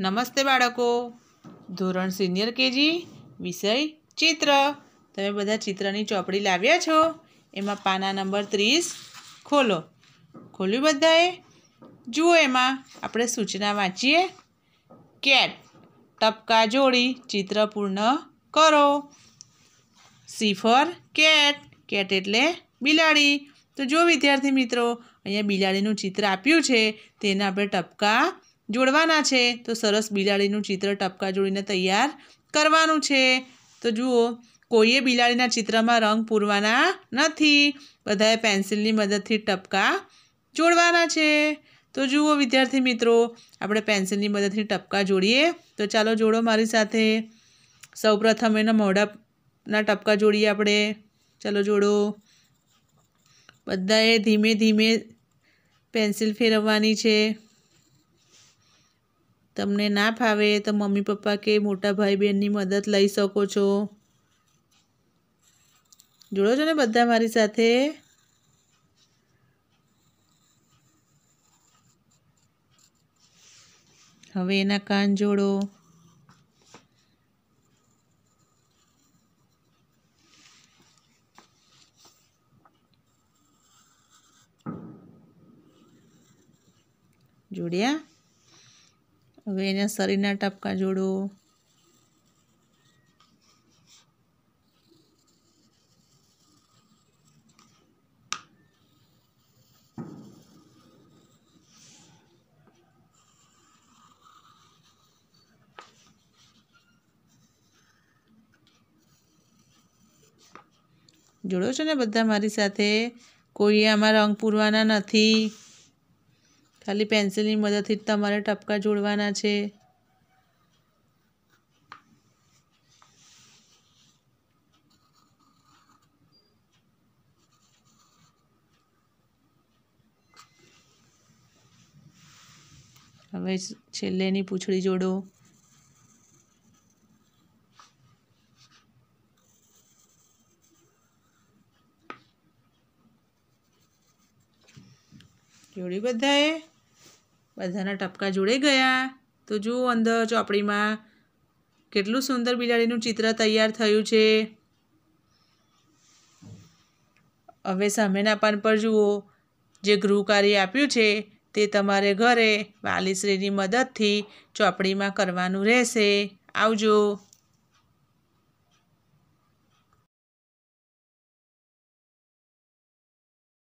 નમસ્તે બાળકો ધોરણ સિનિયર કેજી વિષય ચિત્ર તમે બધા ચિત્રની ચોપડી લાવ્યા છો એમાં પાના નંબર ત્રીસ ખોલો ખોલ્યું બધાએ જુઓ એમાં આપણે સૂચના વાંચીએ કેટ ટપકા જોડી ચિત્ર પૂર્ણ કરો સીફર કેટ કેટ એટલે બિલાડી તો જો વિદ્યાર્થી મિત્રો અહીંયા બિલાડીનું ચિત્ર આપ્યું છે તેને આપણે ટપકા જોડવાના છે તો સરસ બિલાડીનું ચિત્ર ટપકા જોડીને તૈયાર કરવાનું છે તો જુઓ કોઈએ બિલાડીના ચિત્રમાં રંગ પૂરવાના નથી બધાએ પેન્સિલની મદદથી ટપકા જોડવાના છે તો જુઓ વિદ્યાર્થી મિત્રો આપણે પેન્સિલની મદદથી ટપકા જોડીએ તો ચાલો જોડો મારી સાથે સૌપ્રથમ એના મોઢાના ટપકા જોડીએ આપણે ચાલો જોડો બધાએ ધીમે ધીમે પેન્સિલ ફેરવવાની છે તમને ના ફાવે તો મમ્મી પપ્પા કે મોટા ભાઈ બહેનની મદદ લઈ શકો છો જોડો છો ને બધા મારી સાથે હવે એના કાન જોડો જોડ્યા હવે એના શરીરના ટપકા જોડો જોડો છો ને બધા મારી સાથે કોઈએ આમાં રંગ પૂરવાના નથી ખાલી પેન્સિલની મદદથી જ તમારે ટપકા જોડવાના છે હવે છેલ્લેની પૂંછડી જોડો જોડી બધાએ બધાના ટપકા જોડે ગયા તો જુઓ અંદર ચોપડીમાં કેટલું સુંદર બિલાડીનું ચિત્ર તૈયાર થયું છે હવે સામેના પાન પર જુઓ જે ગૃહકાર્ય આપ્યું છે તે તમારે ઘરે વાલીશ્રીની મદદથી ચોપડીમાં કરવાનું રહેશે આવજો